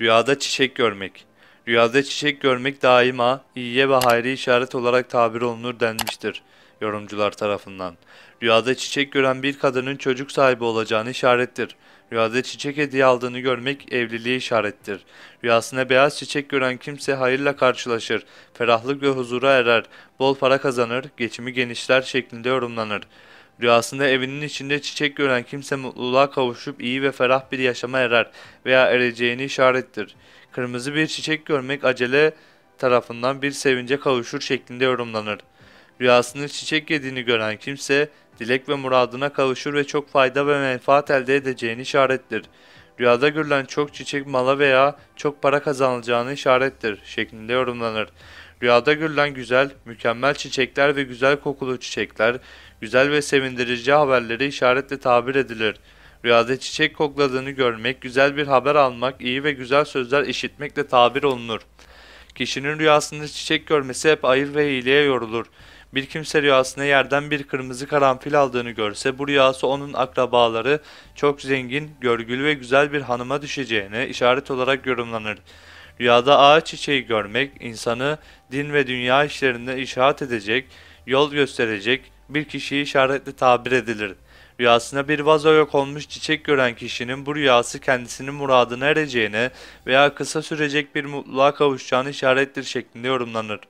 Rüyada çiçek görmek. Rüyada çiçek görmek daima iyiye ve hayri işaret olarak tabir olunur denmiştir yorumcular tarafından. Rüyada çiçek gören bir kadının çocuk sahibi olacağını işarettir. Rüyada çiçek hediye aldığını görmek evliliği işarettir. Rüyasında beyaz çiçek gören kimse hayırla karşılaşır, ferahlık ve huzura erer, bol para kazanır, geçimi genişler şeklinde yorumlanır. Rüyasında evinin içinde çiçek gören kimse mutluluğa kavuşup iyi ve ferah bir yaşama erer veya ereceğini işarettir. Kırmızı bir çiçek görmek acele tarafından bir sevince kavuşur şeklinde yorumlanır. Rüyasında çiçek yediğini gören kimse dilek ve muradına kavuşur ve çok fayda ve menfaat elde edeceğini işarettir. Rüyada görülen çok çiçek mala veya çok para kazanılacağını işarettir şeklinde yorumlanır. Rüyada görülen güzel, mükemmel çiçekler ve güzel kokulu çiçekler, güzel ve sevindirici haberleri işaretle tabir edilir. Rüyada çiçek kokladığını görmek, güzel bir haber almak, iyi ve güzel sözler işitmekle tabir olunur. Kişinin rüyasında çiçek görmesi hep ayır ve hileye yorulur. Bir kimse rüyasında yerden bir kırmızı karanfil aldığını görse bu rüyası onun akrabaları çok zengin, görgülü ve güzel bir hanıma düşeceğine işaret olarak yorumlanır. Rüyada ağaç çiçeği görmek insanı din ve dünya işlerinde işaret edecek, yol gösterecek bir kişiyi işaretli tabir edilir. Rüyasına bir vazoya konmuş çiçek gören kişinin bu rüyası kendisinin muradına ereceğine veya kısa sürecek bir mutluluğa kavuşacağını işarettir şeklinde yorumlanır.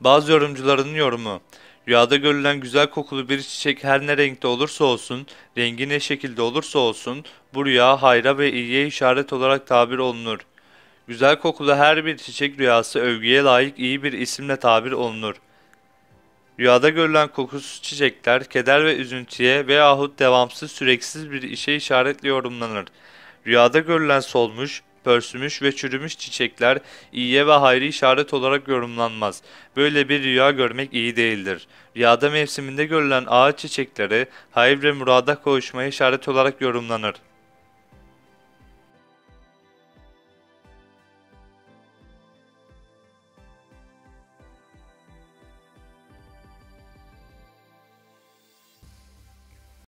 Bazı yorumcuların yorumu Rüyada görülen güzel kokulu bir çiçek her ne renkte olursa olsun, rengi ne şekilde olursa olsun, bu rüya hayra ve iyiye işaret olarak tabir olunur. Güzel kokulu her bir çiçek rüyası övgüye layık iyi bir isimle tabir olunur. Rüyada görülen kokusuz çiçekler keder ve üzüntüye veyahut devamsız süreksiz bir işe işaretli yorumlanır. Rüyada görülen solmuş, pörsümüş ve çürümüş çiçekler iyiye ve hayrı işaret olarak yorumlanmaz. Böyle bir rüya görmek iyi değildir. Rüyada mevsiminde görülen ağaç çiçekleri hayır ve murada kavuşmaya işaret olarak yorumlanır.